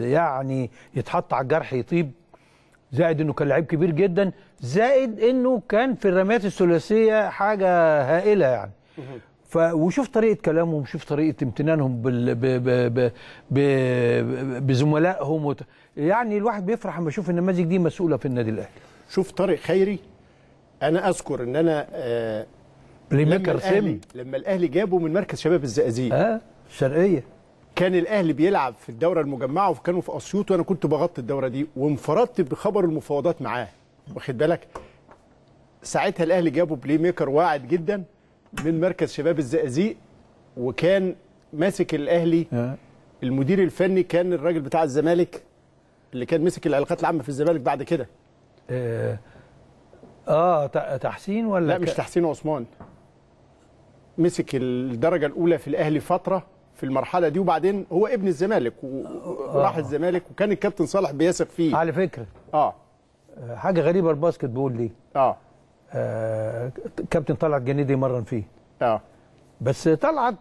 يعني يتحط على الجرح يطيب زائد انه كان لعيب كبير جدا زائد انه كان في الرميات الثلاثيه حاجه هائله يعني ف وشوف طريقه كلامهم شوف طريقه امتنانهم بال... ب... ب... ب... ب... بزملائهم وت... يعني الواحد بيفرح لما يشوف النماذج دي مسؤوله في النادي الاهلي شوف طارق خيري انا اذكر ان انا آه لما الاهلي لما الاهلي جابه من مركز شباب الزقازيق اه الشرقيه كان الاهلي بيلعب في الدوره المجمعه وكانوا في اسيوط وانا كنت بغطي الدوره دي وانفردت بخبر المفاوضات معاه واخد بالك ساعتها الاهلي جابوا بلاي ميكر واعد جدا من مركز شباب الزقازيق وكان ماسك الاهلي آه. المدير الفني كان الراجل بتاع الزمالك اللي كان مسك العلاقات العامه في الزمالك بعد كده اه, آه تحسين ولا لا مش تحسين عثمان مسك الدرجه الاولى في الاهلي فتره في المرحله دي وبعدين هو ابن الزمالك وراح آه. الزمالك وكان الكابتن صالح بيثق فيه على فكره اه, آه، حاجه غريبه الباسكت بول دي اه, آه كابتن طلعت جنيدي مرن فيه اه بس طلعت